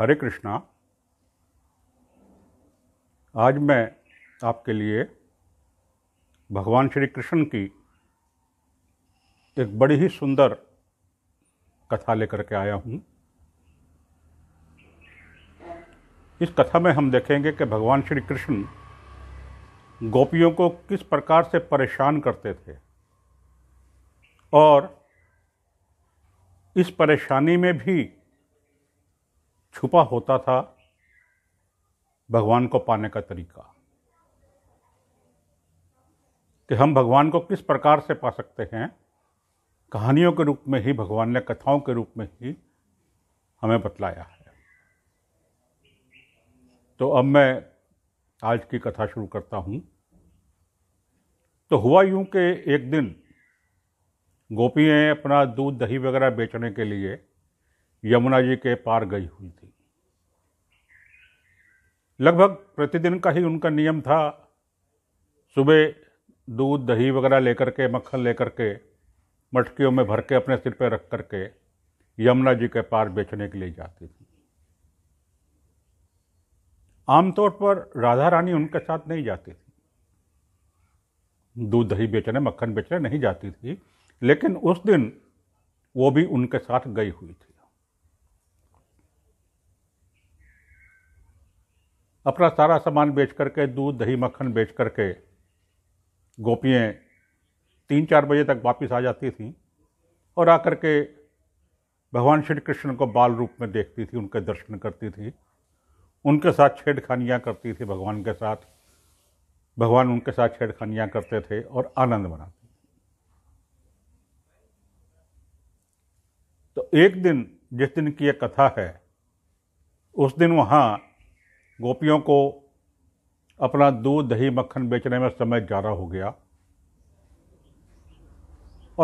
हरे कृष्णा आज मैं आपके लिए भगवान श्री कृष्ण की एक बड़ी ही सुंदर कथा लेकर के आया हूँ इस कथा में हम देखेंगे कि भगवान श्री कृष्ण गोपियों को किस प्रकार से परेशान करते थे और इस परेशानी में भी छुपा होता था भगवान को पाने का तरीका कि हम भगवान को किस प्रकार से पा सकते हैं कहानियों के रूप में ही भगवान ने कथाओं के रूप में ही हमें बतलाया है तो अब मैं आज की कथा शुरू करता हूँ तो हुआ यूं कि एक दिन गोपियाँ अपना दूध दही वगैरह बेचने के लिए यमुना जी के पार गई हुई थी लगभग प्रतिदिन का ही उनका नियम था सुबह दूध दही वगैरह लेकर के मक्खन लेकर के मटकियों में भर के अपने सिर पर रख करके यमुना जी के पार बेचने के लिए जाती थी आमतौर पर राधा रानी उनके साथ नहीं जाती थी दूध दही बेचने मक्खन बेचने नहीं जाती थी लेकिन उस दिन वो भी उनके साथ गई हुई थी अपना सारा सामान बेच करके दूध दही मक्खन बेच करके गोपियाँ तीन चार बजे तक वापस आ जाती थीं और आकर के भगवान श्री कृष्ण को बाल रूप में देखती थी उनके दर्शन करती थी उनके साथ छेड़खानियाँ करती थी भगवान के साथ भगवान उनके साथ छेड़खानियाँ करते थे और आनंद मनाते तो एक दिन जिस दिन की यह कथा है उस दिन वहाँ गोपियों को अपना दूध दही मक्खन बेचने में समय ज़्यादा हो गया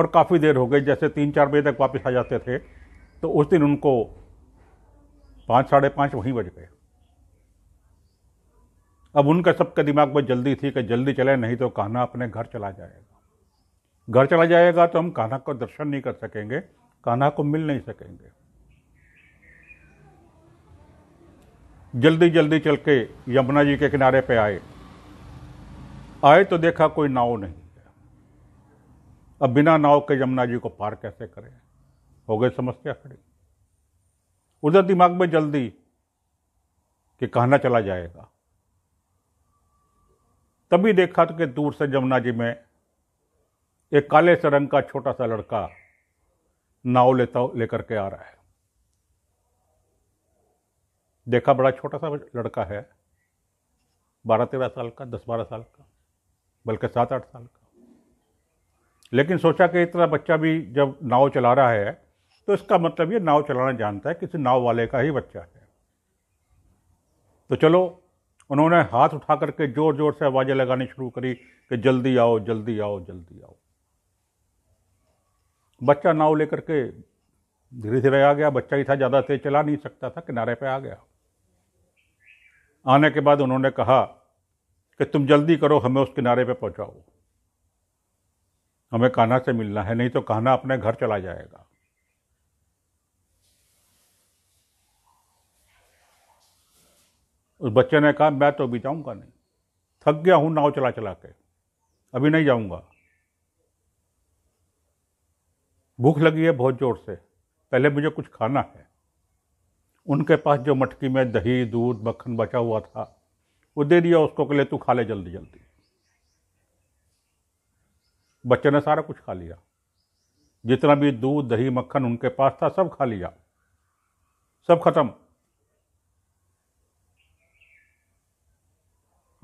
और काफ़ी देर हो गई जैसे तीन चार बजे तक वापस आ जाते थे तो उस दिन उनको पाँच साढ़े पाँच वहीं बज गए अब उनका सबके दिमाग में जल्दी थी कि जल्दी चले नहीं तो कान्हा अपने घर चला जाएगा घर चला जाएगा तो हम कान्हा को दर्शन नहीं कर सकेंगे कान्हा को मिल नहीं सकेंगे जल्दी जल्दी चल के यमुना जी के किनारे पे आए आए तो देखा कोई नाव नहीं है अब बिना नाव के यमुना जी को पार कैसे करें हो गए समस्या खड़ी उधर दिमाग में जल्दी कि कहना चला जाएगा तभी देखा तो कि दूर से यमुना जी में एक काले से रंग का छोटा सा लड़का नाव लेता लेकर के आ रहा है देखा बड़ा छोटा सा लड़का है बारह तेरह साल का दस बारह साल का बल्कि सात आठ साल का लेकिन सोचा कि इतना बच्चा भी जब नाव चला रहा है तो इसका मतलब ये नाव चलाना जानता है किसी नाव वाले का ही बच्चा है तो चलो उन्होंने हाथ उठा करके ज़ोर ज़ोर से आवाज़ें लगानी शुरू करी कि जल्दी आओ जल्दी आओ जल्दी आओ बच्चा नाव लेकर के धीरे धीरे आ गया बच्चा ही था ज़्यादा तेज चला नहीं सकता था किनारे पे आ गया आने के बाद उन्होंने कहा कि तुम जल्दी करो हमें उस किनारे पे पहुंचाओ हमें कान्हा से मिलना है नहीं तो कान्हा अपने घर चला जाएगा उस बच्चे ने कहा मैं तो अभी जाऊंगा नहीं थक गया हूं नाव चला चला के अभी नहीं जाऊंगा भूख लगी है बहुत जोर से पहले मुझे कुछ खाना है उनके पास जो मटकी में दही दूध मक्खन बचा हुआ था वो दे दिया उसको के लिए तू खा ले जल्दी जल्दी बच्चे ने सारा कुछ खा लिया जितना भी दूध दही मक्खन उनके पास था सब खा लिया सब खत्म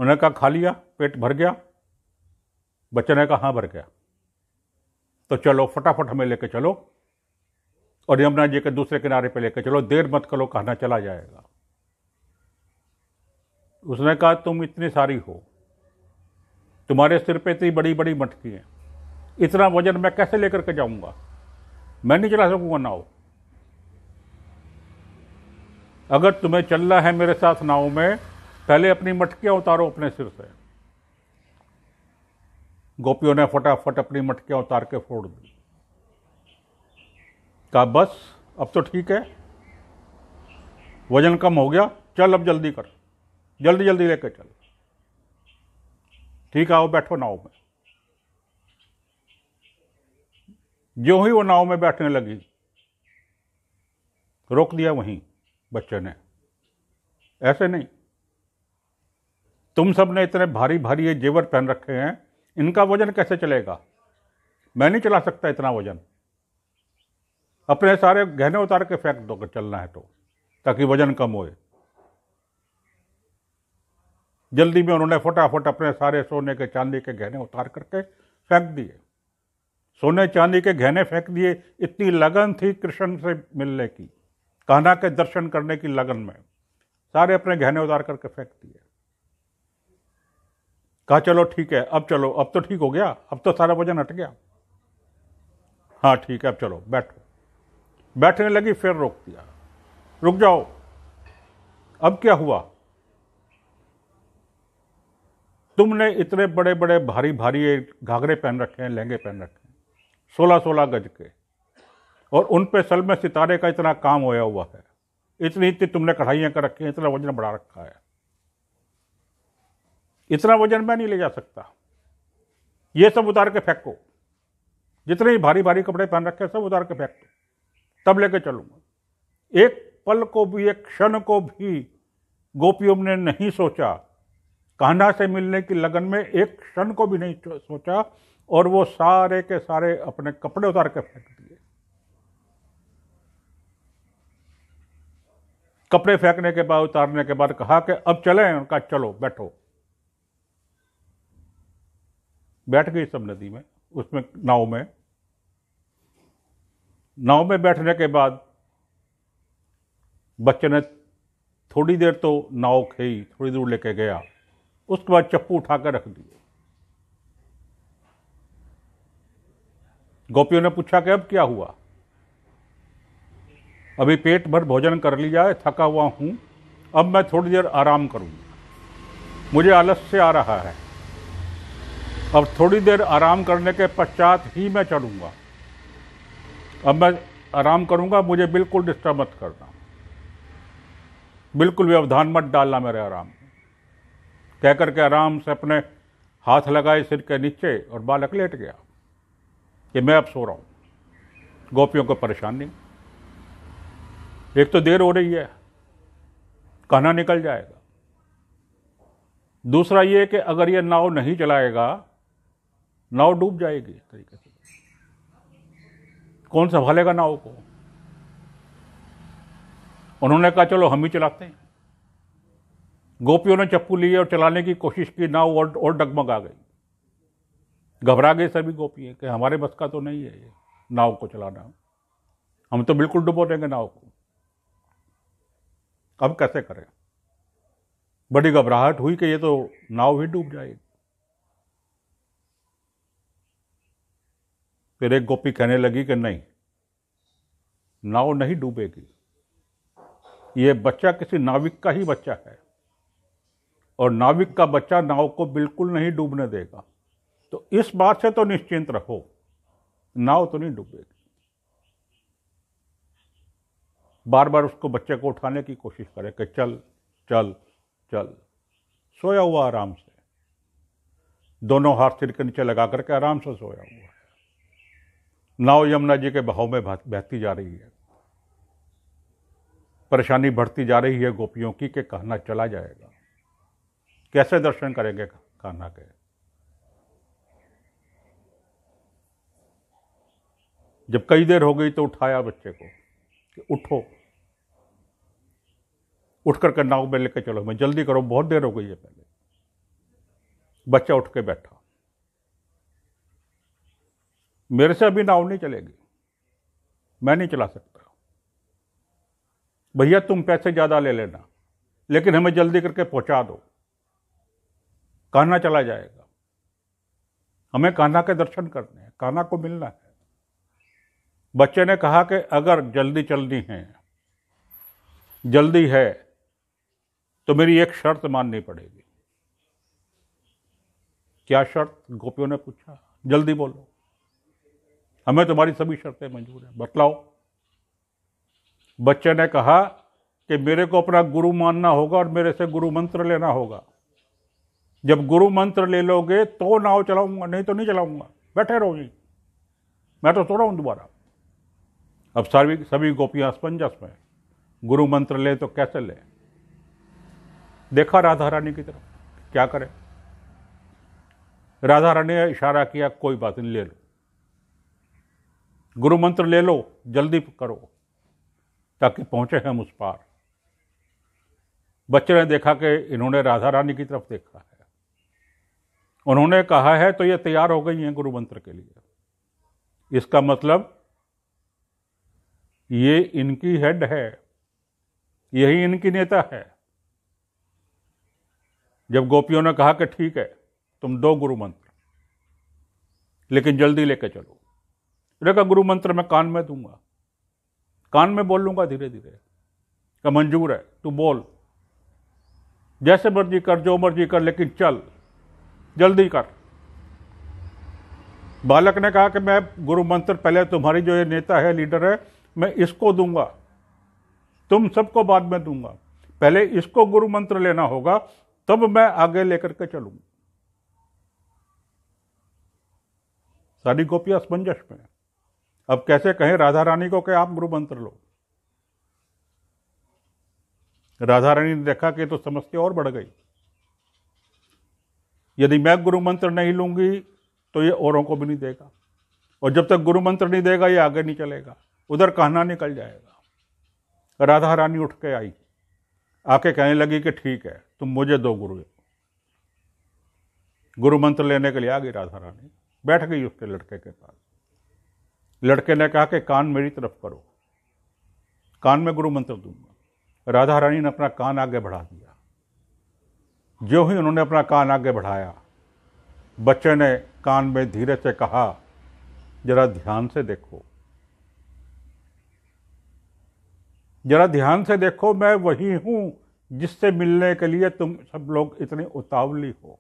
उन्होंने कहा खा लिया पेट भर गया बच्चे ने कहा हाँ भर गया तो चलो फटाफट हमें लेके चलो और यमुना जी के दूसरे किनारे पे लेकर चलो देर मत करो कहना चला जाएगा उसने कहा तुम इतनी सारी हो तुम्हारे सिर पे इतनी बड़ी बड़ी मटकी हैं इतना वजन मैं कैसे लेकर के जाऊंगा मैं नहीं चला सकूंगा नाव अगर तुम्हें चलना है मेरे साथ नाव में पहले अपनी मटकियां उतारो अपने सिर से गोपियों ने फटाफट अपनी मटकियां उतार के फोड़ दी कहा बस अब तो ठीक है वजन कम हो गया चल अब जल्दी कर जल्दी जल्दी लेकर चल ठीक आओ बैठो नाव में जो ही वो नाव में बैठने लगी रोक दिया वहीं बच्चे ने ऐसे नहीं तुम सब ने इतने भारी भारी ये जेवर पहन रखे हैं इनका वजन कैसे चलेगा मैं नहीं चला सकता इतना वजन अपने सारे गहने उतार के फेंक दो चलना है तो ताकि वजन कम होए जल्दी में उन्होंने फटाफट अपने सारे सोने के चांदी के गहने उतार करके फेंक दिए सोने चांदी के गहने फेंक दिए इतनी लगन थी कृष्ण से मिलने की कान्हा के दर्शन करने की लगन में सारे अपने गहने उतार करके फेंक दिए कहा चलो ठीक है अब चलो अब तो ठीक हो गया अब तो सारा वजन हट गया हाँ ठीक है अब चलो बैठो बैठने लगी फिर रोक दिया रुक जाओ अब क्या हुआ तुमने इतने बड़े बड़े भारी भारी घाघरे पहन रखे हैं लहंगे पहन रखे हैं सोलह सोलह गज के और उन पे सल में सितारे का इतना काम होया हुआ है इतनी इतनी तुमने कढ़ाइयाँ कर रखी हैं इतना वजन बढ़ा रखा है इतना वजन मैं नहीं ले जा सकता ये सब उतार के फेंको जितने भारी भारी कपड़े पहन रखे हैं सब उतार के फेंको तब लेके चलूंगा एक पल को भी एक क्षण को भी गोपियों ने नहीं सोचा कान्हा से मिलने की लगन में एक क्षण को भी नहीं सोचा और वो सारे के सारे अपने कपड़े उतार के फेंक दिए कपड़े फेंकने के बाद उतारने के बाद कहा कि अब चले उनका चलो बैठो बैठ गई सब नदी में उसमें नाव में नाव में बैठने के बाद बच्चे ने थोड़ी देर तो नाव खेई थोड़ी दूर लेके गया उसके बाद चप्पू उठा कर रख दिए गोपियों ने पूछा कि अब क्या हुआ अभी पेट भर भोजन कर लिया है थका हुआ हूँ अब मैं थोड़ी देर आराम करूंगा मुझे आलस्य आ रहा है अब थोड़ी देर आराम करने के पश्चात ही मैं चढ़ूँगा अब मैं आराम करूंगा मुझे बिल्कुल डिस्टर्ब मत करना बिल्कुल व्यवधान मत डालना मेरे आराम कह के आराम से अपने हाथ लगाए सिर के नीचे और बालक लेट गया कि मैं अब सो रहा हूँ गोपियों को परेशान नहीं एक तो देर हो रही है कहना निकल जाएगा दूसरा ये कि अगर ये नाव नहीं चलाएगा नाव डूब जाएगी इस तरीके से कौन संभालेगा नाव को उन्होंने कहा चलो हम ही चलाते हैं गोपियों ने चप्पू लिए और चलाने की कोशिश की नाव और और डगमगा गई घबरा गए सभी गोपियाँ कि हमारे बस का तो नहीं है ये नाव को चलाना हम तो बिल्कुल डुबो देंगे नाव को अब कैसे करें बड़ी घबराहट हुई कि ये तो नाव ही डूब जाएगी फिर एक गोपी कहने लगी कि नहीं नाव नहीं डूबेगी ये बच्चा किसी नाविक का ही बच्चा है और नाविक का बच्चा नाव को बिल्कुल नहीं डूबने देगा तो इस बात से तो निश्चिंत रहो नाव तो नहीं डूबेगी बार बार उसको बच्चे को उठाने की कोशिश करे कि चल चल चल सोया हुआ आराम से दोनों हाथ सिर के नीचे लगा करके आराम से सोया हुआ है नाव यमुना जी के बहाव में बहती जा रही है परेशानी बढ़ती जा रही है गोपियों की कि कहना चला जाएगा कैसे दर्शन करेंगे कहना के जब कई देर हो गई तो उठाया बच्चे को कि उठो उठ करके नाव में लेकर चलो मैं जल्दी करो बहुत देर हो गई है पहले बच्चा उठ के बैठा मेरे से अभी नाव नहीं चलेगी मैं नहीं चला सकता भैया तुम पैसे ज़्यादा ले लेना लेकिन हमें जल्दी करके पहुंचा दो कान्हा चला जाएगा हमें कान्हा के दर्शन करने हैं कान्हा को मिलना है बच्चे ने कहा कि अगर जल्दी चलनी है जल्दी है तो मेरी एक शर्त माननी पड़ेगी क्या शर्त गोपियों ने पूछा जल्दी बोलो हमें तुम्हारी सभी शर्तें मंजूर हैं बतलाओ बच्चे ने कहा कि मेरे को अपना गुरु मानना होगा और मेरे से गुरु मंत्र लेना होगा जब गुरु मंत्र ले लोगे तो नाव चलाऊंगा नहीं तो नहीं चलाऊंगा बैठे रहो जी मैं तो थोड़ा हूं दोबारा अब सभी सभी गोपियां स्पंजस में गुरु मंत्र ले तो कैसे ले देखा राधा रानी की तरफ क्या करें राधा रानी ने इशारा किया कोई बात नहीं ले लो गुरु मंत्र ले लो जल्दी करो ताकि पहुंचे हम उस पार बच्चे ने देखा कि इन्होंने राधा रानी की तरफ देखा है उन्होंने कहा है तो ये तैयार हो गई हैं गुरु मंत्र के लिए इसका मतलब ये इनकी हेड है यही इनकी नेता है जब गोपियों ने कहा कि ठीक है तुम दो गुरु मंत्र लेकिन जल्दी लेकर चलो देखा गुरु मंत्र मैं कान में दूंगा कान में बोल लूंगा धीरे धीरे का मंजूर है तू बोल जैसे मर्जी कर जो मर्जी कर लेकिन चल जल्दी कर बालक ने कहा कि मैं गुरु मंत्र पहले तुम्हारी जो ये नेता है लीडर है मैं इसको दूंगा तुम सबको बाद में दूंगा पहले इसको गुरु मंत्र लेना होगा तब मैं आगे लेकर के चलूंगा सारी गोपियां असमंजस में अब कैसे कहें राधा रानी को कि आप गुरु मंत्र लो राधा रानी ने देखा कि तो समस्या और बढ़ गई यदि मैं गुरु मंत्र नहीं लूंगी तो ये औरों को भी नहीं देगा और जब तक गुरु मंत्र नहीं देगा ये आगे नहीं चलेगा उधर कहना निकल जाएगा राधा रानी उठ के आई आके कहने लगी कि ठीक है तुम मुझे दो गुरु गुरु मंत्र लेने के लिए आ गई राधा रानी बैठ गई उसके लड़के के पास लड़के ने कहा कि कान मेरी तरफ करो कान में गुरु मंत्र दूंगा राधा रानी ने अपना कान आगे बढ़ा दिया जो ही उन्होंने अपना कान आगे बढ़ाया बच्चे ने कान में धीरे से कहा जरा ध्यान से देखो जरा ध्यान से देखो मैं वही हूं जिससे मिलने के लिए तुम सब लोग इतने उतावली हो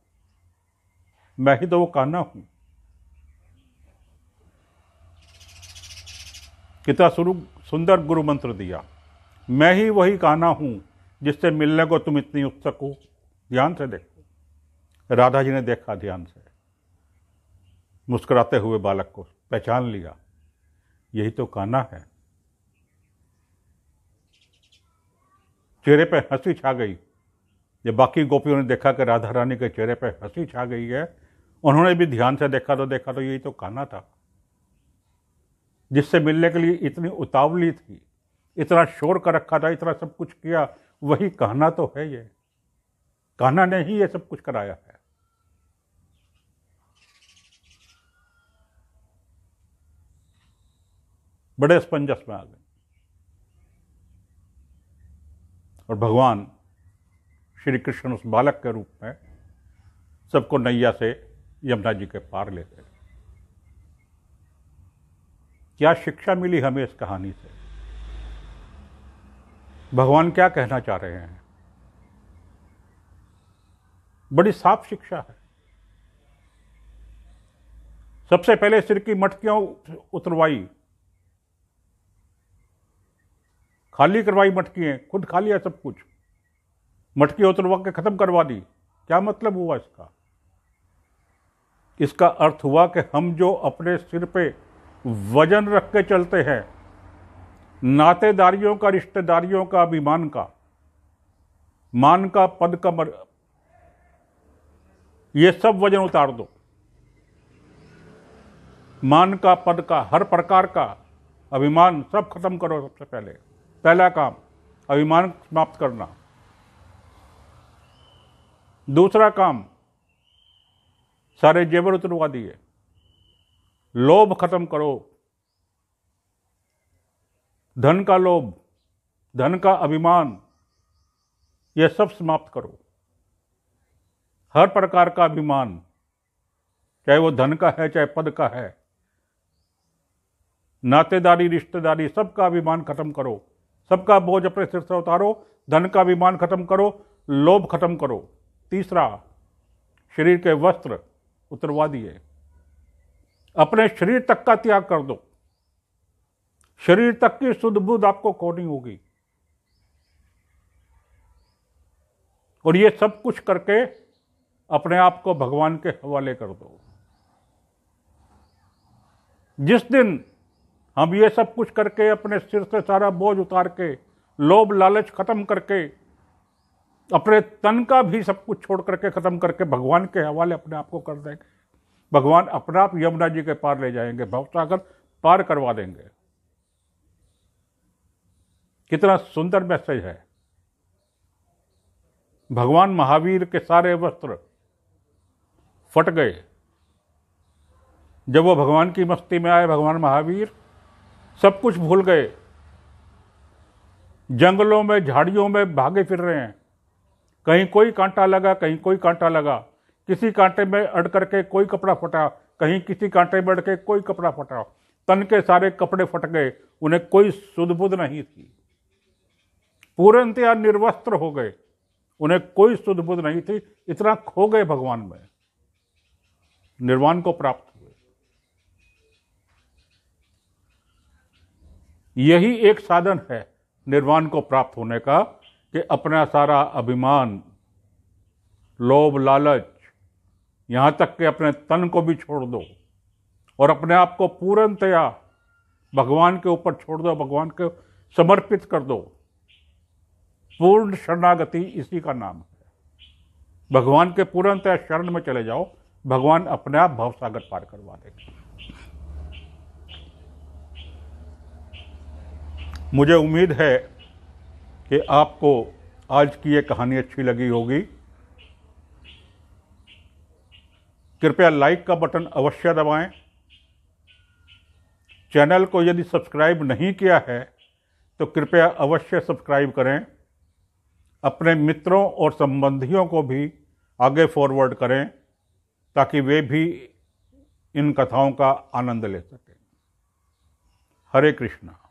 मैं ही तो वो काना हूं कितना सुंदर गुरु मंत्र दिया मैं ही वही काना हूँ जिससे मिलने को तुम इतनी उत्सुक हो ध्यान से देखो राधा जी ने देखा ध्यान से मुस्कुराते हुए बालक को पहचान लिया यही तो काना है चेहरे पर हंसी छा गई जब बाकी गोपियों ने देखा कि राधा रानी के चेहरे पर हंसी छा गई है उन्होंने भी ध्यान से देखा तो देखा तो यही तो काना था जिससे मिलने के लिए इतनी उतावली थी इतना शोर कर रखा था इतना सब कुछ किया वही कहना तो है ये कहना ने ही ये सब कुछ कराया है बड़े स्पंजस में आ गए और भगवान श्री कृष्ण उस बालक के रूप में सबको नैया से यमुना जी के पार ले गए क्या शिक्षा मिली हमें इस कहानी से भगवान क्या कहना चाह रहे हैं बड़ी साफ शिक्षा है सबसे पहले सिर की मटकियां उतरवाई खाली करवाई मटकियां खुद खाली है सब कुछ मटकी उतरवा के खत्म करवा दी क्या मतलब हुआ इसका इसका अर्थ हुआ कि हम जो अपने सिर पे वजन रख के चलते हैं नातेदारियों का रिश्तेदारियों का अभिमान का मान का पद का मर ये सब वजन उतार दो मान का पद का हर प्रकार का अभिमान सब खत्म करो सबसे पहले पहला काम अभिमान समाप्त करना दूसरा काम सारे जेवर उतरवा दिए लोभ खत्म करो धन का लोभ धन का अभिमान यह सब समाप्त करो हर प्रकार का अभिमान चाहे वो धन का है चाहे पद का है नातेदारी रिश्तेदारी सबका अभिमान खत्म करो सबका बोझ अपने सिर से उतारो धन का अभिमान खत्म करो लोभ खत्म करो तीसरा शरीर के वस्त्र उतरवा दिए अपने शरीर तक का त्याग कर दो शरीर तक की बुद्ध आपको खोनी होगी और ये सब कुछ करके अपने आप को भगवान के हवाले कर दो जिस दिन हम ये सब कुछ करके अपने सिर से सारा बोझ उतार के लोभ लालच खत्म करके अपने तन का भी सब कुछ छोड़ करके खत्म करके भगवान के हवाले अपने आप को कर देंगे भगवान अपना आप यमुना जी के पार ले जाएंगे भवसागर पार करवा देंगे कितना सुंदर मैसेज है भगवान महावीर के सारे वस्त्र फट गए जब वो भगवान की मस्ती में आए भगवान महावीर सब कुछ भूल गए जंगलों में झाड़ियों में भागे फिर रहे हैं कहीं कोई कांटा लगा कहीं कोई कांटा लगा किसी कांटे में अड़ करके कोई कपड़ा फटा कहीं किसी कांटे में अड़ के कोई कपड़ा फटा तन के सारे कपड़े फट गए उन्हें कोई सुधबुद नहीं थी पूर्णतया निर्वस्त्र हो गए उन्हें कोई सुधबुद नहीं थी इतना खो गए भगवान में निर्वाण को प्राप्त हुए यही एक साधन है निर्वाण को प्राप्त होने का कि अपना सारा अभिमान लोभ लालच यहाँ तक कि अपने तन को भी छोड़ दो और अपने आप को पूर्णतया भगवान के ऊपर छोड़ दो भगवान को समर्पित कर दो पूर्ण शरणागति इसी का नाम है भगवान के पूर्णतया शरण में चले जाओ भगवान अपने आप भाव सागर पार करवा देंगे मुझे उम्मीद है कि आपको आज की ये कहानी अच्छी लगी होगी कृपया लाइक का बटन अवश्य दबाएं। चैनल को यदि सब्सक्राइब नहीं किया है तो कृपया अवश्य सब्सक्राइब करें अपने मित्रों और संबंधियों को भी आगे फॉरवर्ड करें ताकि वे भी इन कथाओं का आनंद ले सकें हरे कृष्णा